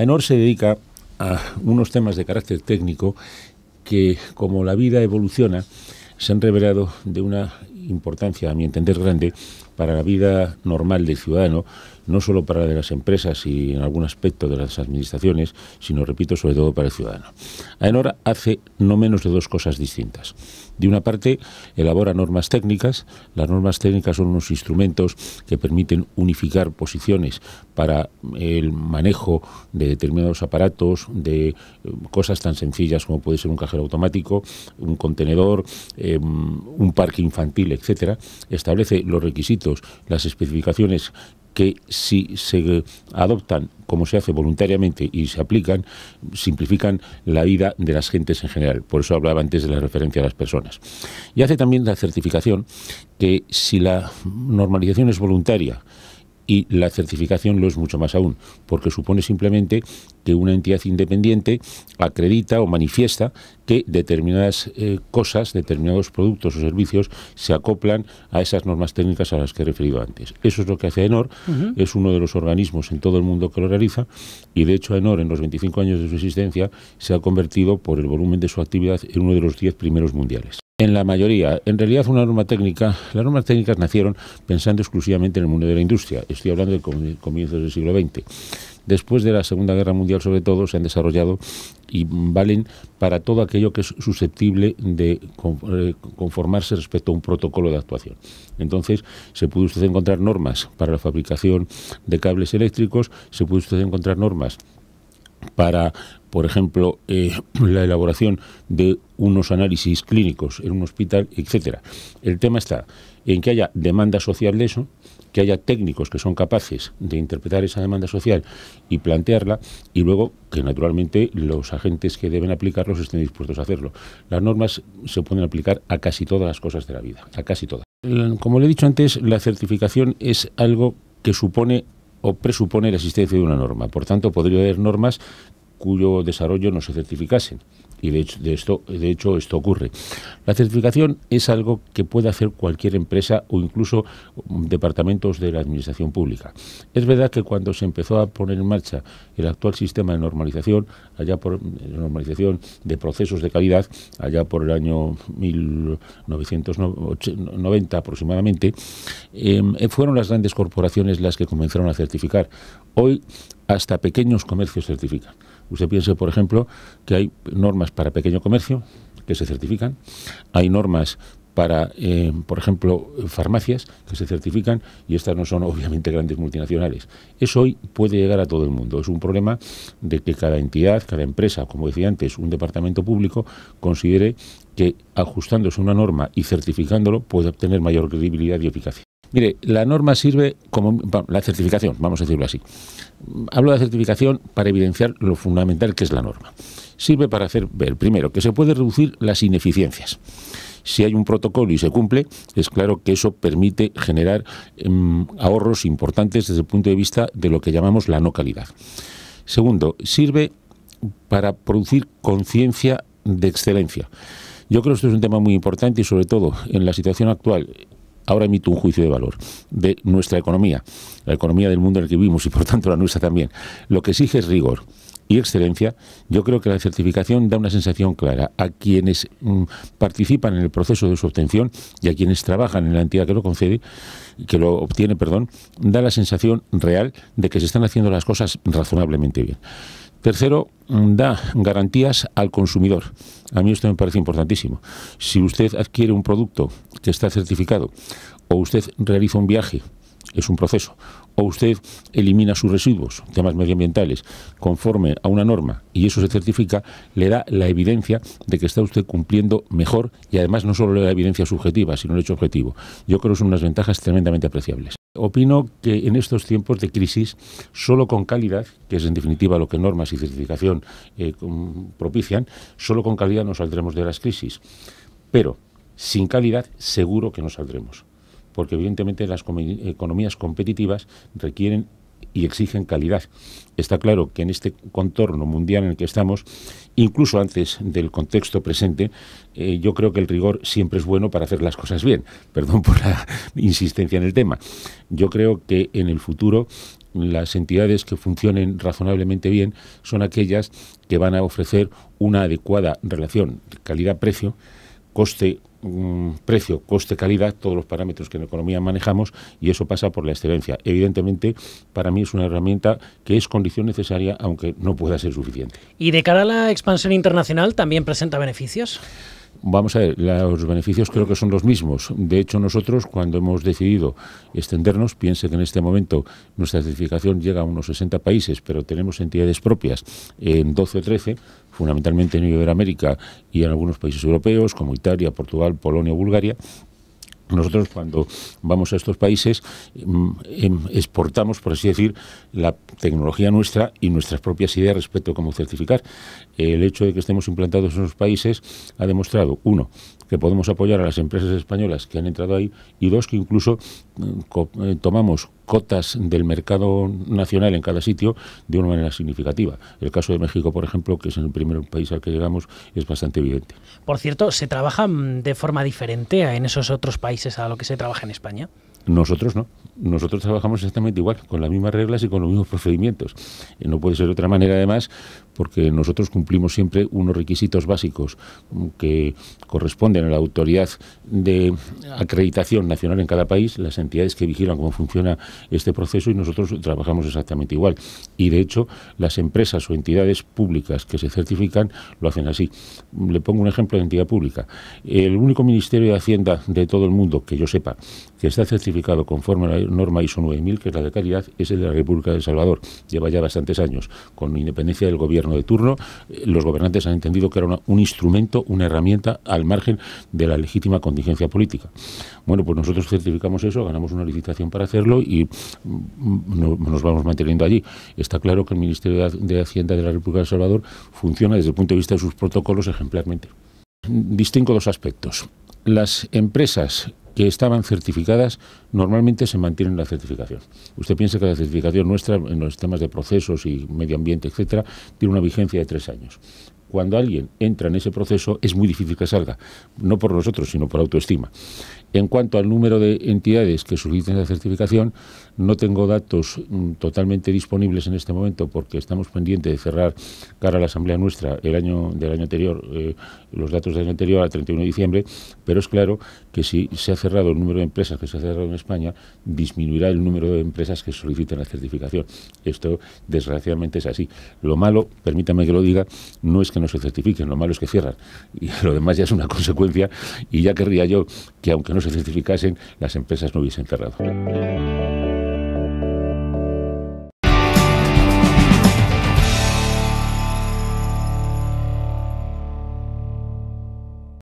AENOR se dedica a unos temas de carácter técnico que, como la vida evoluciona, se han revelado de una importancia, a mi entender, grande, para la vida normal del ciudadano, no solo para de las empresas y en algún aspecto de las administraciones, sino, repito, sobre todo para el ciudadano. AENOR hace no menos de dos cosas distintas. De una parte, elabora normas técnicas. Las normas técnicas son unos instrumentos que permiten unificar posiciones para el manejo de determinados aparatos, de eh, cosas tan sencillas como puede ser un cajero automático, un contenedor, em, un parque infantil, etcétera. Establece los requisitos las especificaciones que si se eh, adoptan como se hace voluntariamente y se aplican, simplifican la vida de las gentes en general. Por eso hablaba antes de la referencia a las personas. Y hace también la certificación que si la normalización es voluntaria y la certificación lo es mucho más aún, porque supone simplemente que una entidad independiente acredita o manifiesta que determinadas eh, cosas, determinados productos o servicios se acoplan a esas normas técnicas a las que he referido antes. Eso es lo que hace ENOR, es uno de los organismos en todo el mundo que lo realiza y de hecho ENOR en los 25 años de su existencia se ha convertido por el volumen de su actividad en uno de los 10 primeros mundiales. En la mayoría. En realidad, una norma técnica, las normas técnicas nacieron pensando exclusivamente en el mundo de la industria. Estoy hablando de comienzos del siglo XX. Después de la Segunda Guerra Mundial, sobre todo, se han desarrollado y valen para todo aquello que es susceptible de eh, conformarse respecto a un protocolo de actuación. Entonces, se puede usted encontrar normas para la fabricación de cables eléctricos, se puede usted encontrar normas para, por ejemplo, eh, la elaboración de unos análisis clínicos en un hospital, etcétera. El tema está en que haya demanda social de eso, que haya técnicos que son capaces de interpretar esa demanda social y plantearla, y luego que naturalmente los agentes que deben aplicarlos estén dispuestos a hacerlo. Las normas se pueden aplicar a casi todas las cosas de la vida, a casi todas. Eh, como le he dicho antes, la certificación es algo que supone o presupone la existencia de una norma. Por tanto, podría haber normas cuyo desarrollo no se certificase. Y de hecho, esto, de hecho, esto ocurre. La certificación es algo que puede hacer cualquier empresa o incluso mm, departamentos de la administración pública. Es verdad que cuando se empezó a poner en marcha el actual sistema de normalización, allá por mm, normalización de procesos de calidad, allá por el año 1990 aproximadamente, em, eh, fueron las grandes corporaciones las que comenzaron a certificar. Hoy hasta pequeños comercios certifican. Usted piense, por ejemplo, que hay normas para pequeño comercio que se certifican, hay normas para, eh, por ejemplo, farmacias que se certifican y estas no son obviamente grandes multinacionales. Eso hoy puede llegar a todo el mundo. Es un problema de que cada entidad, cada empresa, como decía antes, un departamento público, considere que ajustándose una norma y certificándolo puede obtener mayor credibilidad y eficacia. Mire, la norma sirve como la certificación, vamos a decirlo así. Hablo de certificación para evidenciar lo fundamental que es la norma. Sirve para hacer ver, primero, que se puede reducir las ineficiencias. Si hay un protocolo y se cumple, es claro que eso permite generar em, ahorros importantes desde el punto de vista de lo que llamamos la no calidad. Segundo, sirve para producir conciencia de excelencia. Yo creo que esto es un tema muy importante y sobre todo en la situación actual ahora emito un juicio de valor de nuestra economía, la economía del mundo en el que vivimos y por tanto la nuestra también. Lo que exige es rigor y excelencia, yo creo que la certificación da una sensación clara a quienes mm, participan en el proceso de su obtención y a quienes trabajan en la entidad que lo concede, que lo obtiene, perdón, da la sensación real de que se están haciendo las cosas razonablemente bien. Tercero, mm, da garantías al consumidor. A mí esto me parece importantísimo. Si usted adquiere un producto que está certificado o usted realiza un viaje es un proceso. O usted elimina sus residuos, temas medioambientales, conforme a una norma y eso se certifica, le da la evidencia de que está usted cumpliendo mejor y además no solo le da evidencia subjetiva, sino el hecho objetivo. Yo creo que son unas ventajas tremendamente apreciables. Opino que en estos tiempos de crisis, solo con calidad, que es en definitiva lo que normas y certificación eh, propician, solo con calidad nos saldremos de las crisis. Pero sin calidad seguro que no saldremos porque evidentemente las economías competitivas requieren y exigen calidad. Está claro que en este contorno mundial en el que estamos, incluso antes del contexto presente, eh, yo creo que el rigor siempre es bueno para hacer las cosas bien. Perdón por la insistencia en el tema. Yo creo que en el futuro las entidades que funcionen razonablemente bien son aquellas que van a ofrecer una adecuada relación calidad-precio coste mm, precio, coste, calidad, todos los parámetros que en economía manejamos y eso pasa por la excelencia. Evidentemente, para mí es una herramienta que es condición necesaria, aunque no pueda ser suficiente. ¿Y de cara a la expansión internacional también presenta beneficios? Vamos a ver, los beneficios creo que son los mismos. De hecho, nosotros cuando hemos decidido extendernos, piense que en este momento nuestra certificación llega a unos 60 países, pero tenemos entidades propias en 12 o 13, fundamentalmente en Iberoamérica y en algunos países europeos como Italia, Portugal, Polonia, Bulgaria, nosotros cuando vamos a estos países mm, em, exportamos, por así decir, la tecnología nuestra y nuestras propias ideas respecto a cómo certificar. El hecho de que estemos implantados en esos países ha demostrado, uno, que podemos apoyar a las empresas españolas que han entrado ahí y dos, que incluso mm, eh, tomamos cotas del mercado nacional en cada sitio de una manera significativa. El caso de México, por ejemplo, que es el primer país al que llegamos, es bastante evidente. Por cierto, ¿se trabaja mm, de forma diferente en esos otros países? a lo que se trabaja en España. Nosotros no. Nosotros trabajamos exactamente igual, con las mismas reglas y con los mismos procedimientos. Eh, no puede ser de otra manera, además, porque nosotros cumplimos siempre unos requisitos básicos que corresponden a la autoridad de acreditación nacional en cada país, las entidades que vigilan cómo funciona este proceso y nosotros trabajamos exactamente igual. Y de hecho, las empresas o entidades públicas que se certifican lo hacen así. Le pongo un ejemplo de entidad pública. El único Ministerio de Hacienda de todo el mundo que yo sepa que está certificado conforme a la norma ISO 9000, que es la de calidad, es el de la República de El Salvador. Lleva ya bastantes años. Con independencia del gobierno de turno, eh, los gobernantes han entendido que era un instrumento, una herramienta al margen de la legítima contingencia política. Bueno, pues nosotros certificamos eso, ganamos una licitación para hacerlo y mm, nos vamos manteniendo allí. Está claro que el Ministerio de Hacienda de la República de El Salvador funciona desde el punto de vista de sus protocolos ejemplarmente. Distingo dos aspectos. Las empresas que estaban certificadas, normalmente se mantiene la certificación. Usted piensa que la certificación nuestra en los temas de procesos y medio ambiente, etcétera, tiene una vigencia de tres años. Cuando alguien entra en ese proceso es muy difícil que salga, no por nosotros, sino por autoestima. En cuanto al número de entidades que soliciten la certificación, no tengo datos mm, totalmente disponibles en este momento porque estamos pendientes de cerrar cara a la asamblea nuestra el año del año anterior, eh, los datos del año anterior al 31 de diciembre, pero es claro que si se ha cerrado el número de empresas que se ha cerrado en España, disminuirá el número de empresas que soliciten la certificación. Esto desgraciadamente es así. Lo malo, permítame que lo diga, no es que no se certifiquen, lo malo es que cierran. Y lo demás ya es una consecuencia y ya querría yo que aunque no se certificasen, las empresas no hubiesen cerrado.